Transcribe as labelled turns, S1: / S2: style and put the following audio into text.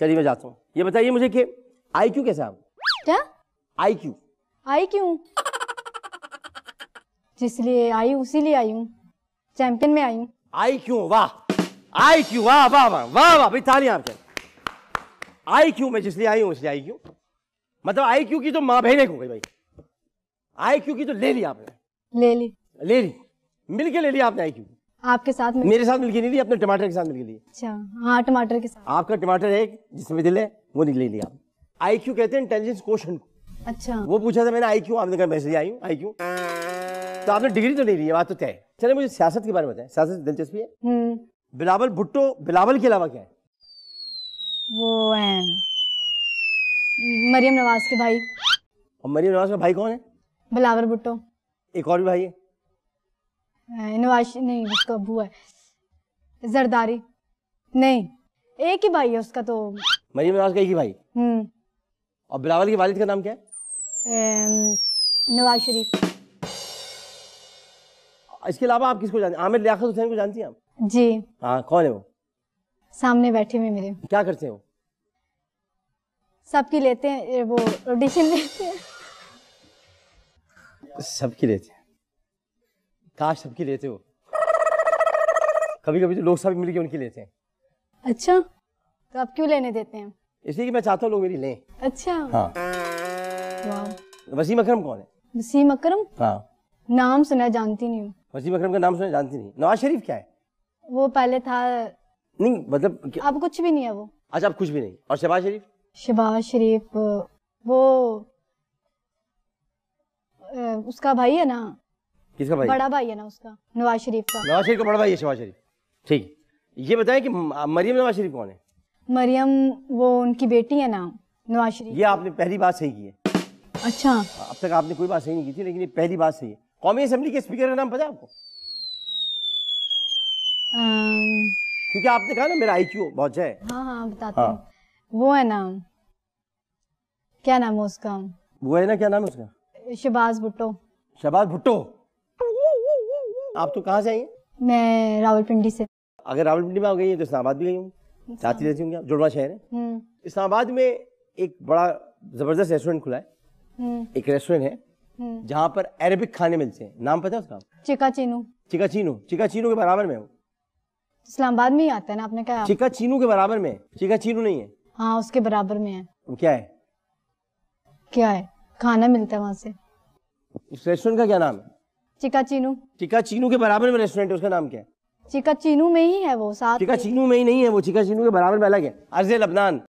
S1: चलिए मैं जाता हूँ ये बताइए मुझे कि आई क्यू कैसा आप क्या आई क्यू
S2: आई क्यू जिसलिए आई लिए आई हूँ चैंपियन
S1: में आई हूँ आई क्यू वाह आई क्यू वाह वाह वाह वाह वाह भाई तालियां आपके आई क्यू मैं जिसलिए आई हूँ इसलिए आई क्यू मतलब आई क्यू की तो माँ बहने को गई भाई आई क्यू की तो ले ली आपने ले ली ले ली मिल के ले लिया आपने आई क्यू
S2: आपके साथ मिल... मेरे साथ मिलके
S1: नहीं ली अपने टमाटर के साथ मिलके ली
S2: अच्छा हाँ टमाटर के साथ
S1: आपका टमाटर है जिसमें दिल है वो निकले लिया आई क्यू कहते हैं इंटेलिजेंस क्वेश्चन को अच्छा वो पूछा था मैंने आई क्यू आपने कहा मैसेज आई हूँ आई क्यू तो आपने डिग्री तो नहीं ली बात तो तय चले मुझे सियासत के बारे में बताएं सियासत दिलचस्पी है हम्म। बिलावल भुट्टो बिलावल के अलावा क्या है
S2: वो है मरियम नवाज के भाई और
S1: मरियम नवाज का भाई कौन है
S2: बिलावल भुट्टो एक और भी भाई है नवाज नहीं उसका अबू है जरदारी नहीं एक ही भाई है उसका तो
S1: मरियम नवाज का एक ही भाई हम्म और बिलावल की वालिद का नाम क्या है नवाज शरीफ इसके अलावा आप किसको जानते आमिर लियाकत हुसैन को जानती हैं आप जी हाँ कौन है वो सामने बैठे हुए मेरे क्या करते हैं वो
S2: सबकी लेते हैं वो ऑडिशन लेते हैं
S1: सबकी लेते हैं काश सबकी लेते हो कभी कभी तो लोग सब मिलकर उनकी लेते हैं
S2: अच्छा तो आप क्यों लेने देते हैं
S1: इसलिए कि मैं चाहता हूँ लोग मेरी लें अच्छा हाँ वसीम अकरम कौन है
S2: वसीम अकरम हाँ नाम सुना जानती नहीं हूँ
S1: वसीम अकरम का नाम सुना जानती नहीं नवाज शरीफ क्या है
S2: वो पहले था
S1: नहीं मतलब क्या? आप
S2: कुछ भी नहीं है वो
S1: अच्छा आप कुछ भी नहीं और शहबाज शरीफ
S2: शहबाज शरीफ वो उसका भाई है ना
S1: किसका भाई बड़ा भाई
S2: है ना उसका नवाज शरीफ का नवाज
S1: शरीफ का बड़ा भाई है शहबाज शरीफ ठीक ये बताएं कि मरियम नवाज शरीफ कौन है
S2: मरियम वो उनकी बेटी है ना नवाज
S1: शरीफ ये आपने पहली बात सही की है अच्छा अब तक आपने कोई बात सही नहीं की थी लेकिन ये पहली बात सही है कौमी असम्बली के स्पीकर का नाम पता है आपको क्योंकि आपने कहा ना मेरा आई क्यू बहुत है हाँ हाँ
S2: बताते हाँ। वो है ना क्या नाम है उसका
S1: वो है ना क्या नाम है उसका
S2: शहबाज भुट्टो
S1: शहबाज भुट्टो आप
S2: तो कहाँ से आई मैं मैं रावलपिंडी से
S1: अगर रावलपिंडी में आ गई तो इस्लामाबाद भी गई हूँ साथ ही रहती हूँ जुड़वा शहर है हम्म। इस्लामाबाद में एक बड़ा जबरदस्त रेस्टोरेंट खुला है हम्म। एक रेस्टोरेंट है हम्म। जहाँ पर अरेबिक खाने मिलते हैं नाम पता है उसका चिका चीनू चिका चीनू चिका चीनू के बराबर में
S2: इस्लामाबाद में ही आता है ना आपने कहा
S1: चिका चीनू के बराबर में चिका चीनू नहीं है
S2: हाँ उसके बराबर में है क्या है क्या है खाना मिलता है वहाँ से
S1: उस रेस्टोरेंट का क्या नाम है चिका चीनू चिका चीनू के बराबर में रेस्टोरेंट है उसका नाम क्या है
S2: चिका चीनू में ही है वो साथ चिका चीनू
S1: में ही नहीं है वो चिका चीनू के बराबर में अलग है अर्जे लबनान